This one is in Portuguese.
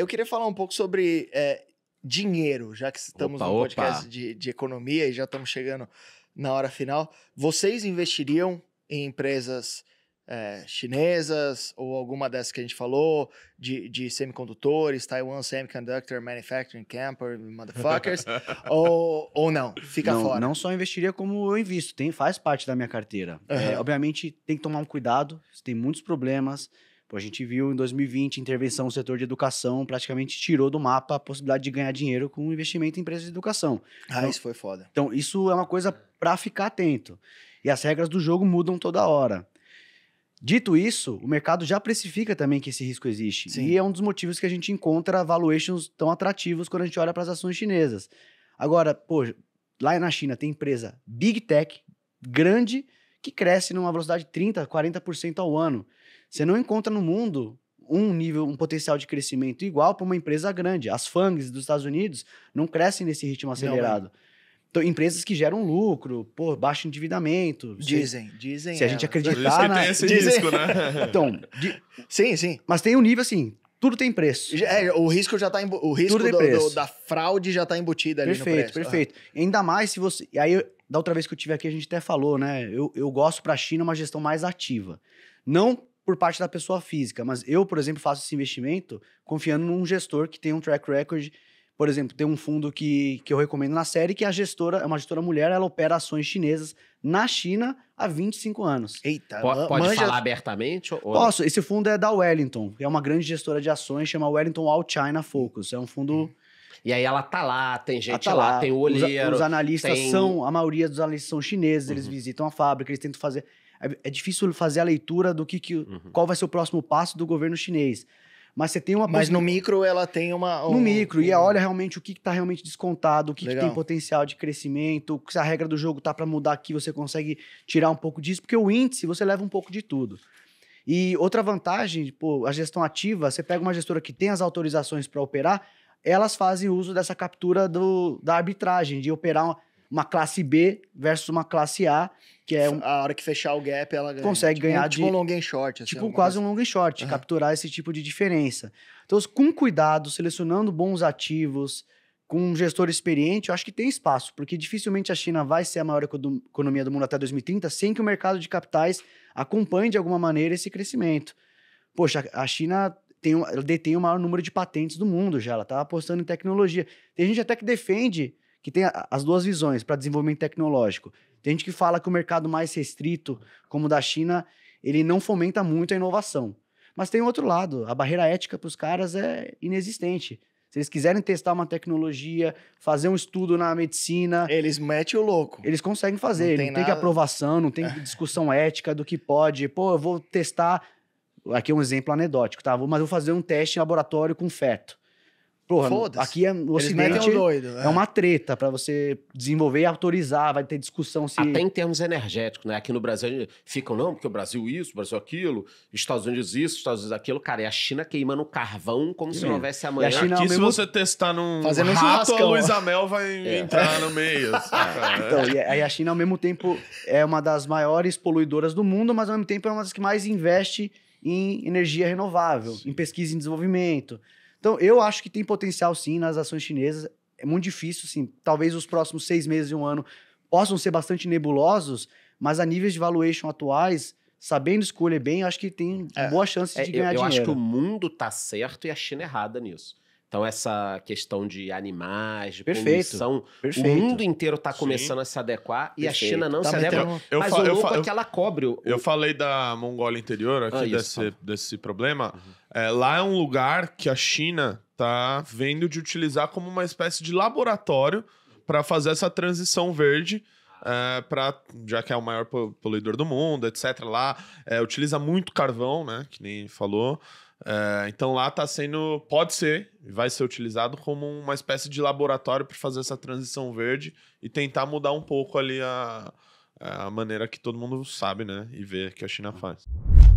eu queria falar um pouco sobre é, dinheiro, já que estamos opa, no podcast de, de, economia e já estamos chegando na hora final. Vocês investiriam em empresas é, chinesas ou alguma dessas que a gente falou, de, de semicondutores, Taiwan Semiconductor Manufacturing Camper, motherfuckers, ou, ou não? Fica não, fora. Não só investiria como eu invisto, tem, faz parte da minha carteira. Uhum. É, obviamente tem que tomar um cuidado, tem muitos problemas. Pô, a gente viu em 2020 intervenção no setor de educação praticamente tirou do mapa a possibilidade de ganhar dinheiro com investimento em empresas de educação. Ah, então, isso foi foda. Então, isso é uma coisa para ficar atento. E as regras do jogo mudam toda hora. Dito isso, o mercado já precifica também que esse risco existe. Sim. E é um dos motivos que a gente encontra valuations tão atrativos quando a gente olha para as ações chinesas. Agora, pô, lá na China tem empresa big tech, grande, que cresce numa velocidade de 30%, 40% ao ano. Você não encontra no mundo um nível, um potencial de crescimento igual para uma empresa grande. As FANGs dos Estados Unidos não crescem nesse ritmo acelerado. Não, então, empresas que geram lucro, por baixo endividamento. Dizem, se, dizem. Se a gente é. acreditar. Na... Tem esse dizem. risco, né? então, di... sim, sim. Mas tem um nível assim. Tudo tem preço. É, o risco já tá embu... o risco do, do, da fraude já está embutida ali perfeito, no preço. Perfeito, perfeito. Ah. Uhum. Ainda mais se você. E aí, da outra vez que eu tive aqui, a gente até falou, né? Eu, eu gosto para a China uma gestão mais ativa. Não por parte da pessoa física. Mas eu, por exemplo, faço esse investimento confiando num gestor que tem um track record. Por exemplo, tem um fundo que, que eu recomendo na série, que a gestora é uma gestora mulher, ela opera ações chinesas na China há 25 anos. Eita, pode, pode manja... falar abertamente? Ou... Posso. Esse fundo é da Wellington, é uma grande gestora de ações, chama Wellington All China Focus. É um fundo. Hum. E aí ela tá lá, tem gente tá lá, lá, tem o olheiro. Os, os analistas tem... são, a maioria dos analistas são chineses, eles uhum. visitam a fábrica, eles tentam fazer. É, é difícil fazer a leitura do que, que uhum. qual vai ser o próximo passo do governo chinês. Mas você tem uma. Mas no micro ela tem uma. Um, no micro, um... e olha realmente o que está realmente descontado, o que, que, tem potencial de crescimento, se a regra do jogo tá para mudar aqui, você consegue tirar um pouco disso, porque o índice você leva um pouco de tudo. E outra vantagem, pô, a gestão ativa, você pega uma gestora que tem as autorizações para operar, elas fazem uso dessa captura do, da arbitragem, de operar. Uma, uma classe B versus uma classe A, que é um, a hora que fechar o gap ela ganha. consegue tipo, ganhar um, tipo de, tipo um long and short, assim, tipo quase coisa. um long and short, uhum. capturar esse tipo de diferença. Então, com cuidado, selecionando bons ativos, com um gestor experiente, eu acho que tem espaço, porque dificilmente a China vai ser a maior economia do mundo até 2030 sem que o mercado de capitais acompanhe de alguma maneira esse crescimento. Poxa, a China tem, detém o maior número de patentes do mundo já, ela está apostando em tecnologia. Tem gente até que defende que tem as duas visões para desenvolvimento tecnológico. Tem gente que fala que o mercado mais restrito, como o da China, ele não fomenta muito a inovação. Mas tem outro lado, a barreira ética para os caras é inexistente. Se eles quiserem testar uma tecnologia, fazer um estudo na medicina. Eles metem o louco. Eles conseguem fazer. Não, tem, não tem que aprovação, não tem é. discussão ética do que pode. Pô, eu vou testar. Aqui é um exemplo anedótico, tá? Mas vou fazer um teste em laboratório com feto. Porra, aqui é o Ocidente. Doido, é. é. uma treta para você desenvolver e autorizar, vai ter discussão se. Até em termos energéticos, né? Aqui no Brasil ficam, não, porque o Brasil isso, o Brasil aquilo, Estados Unidos isso, Estados Unidos aquilo. Cara, e a China queimando carvão como se não houvesse amanhã. a China, é aqui, mesmo... se você testar num Fazendo rato, um a Luísa né? Mel vai é. entrar no meio. Assim, né? então, e a China, ao mesmo tempo, é uma das maiores poluidoras do mundo, mas ao mesmo tempo é uma das que mais investe em energia renovável, Sim. em pesquisa e desenvolvimento. Então, eu acho que tem potencial sim nas ações chinesas. É muito difícil, sim. Talvez os próximos seis meses e um ano possam ser bastante nebulosos, mas a níveis de valuation atuais, sabendo escolher bem, acho que tem é, boa chance de é, ganhar eu, eu dinheiro. Eu acho que o mundo está certo e a China é errada nisso. Então, essa questão de animais, de Perfeito. poluição, Perfeito. o mundo inteiro está começando Sim. a se adequar e a China não tá se adequa. eu mas eu, o louco eu, é que ela cobre. O... Eu falei da Mongólia Interior aqui, ah, isso, desse, desse problema. Uhum. É, lá é um lugar que a China está vendo de utilizar como uma espécie de laboratório para fazer essa transição verde é, para já que é o maior poluidor do mundo, etc. Lá é, utiliza muito carvão, né? Que nem falou. É, então lá está sendo, pode ser, vai ser utilizado como uma espécie de laboratório para fazer essa transição verde e tentar mudar um pouco ali a, a maneira que todo mundo sabe, né? E vê que a China faz.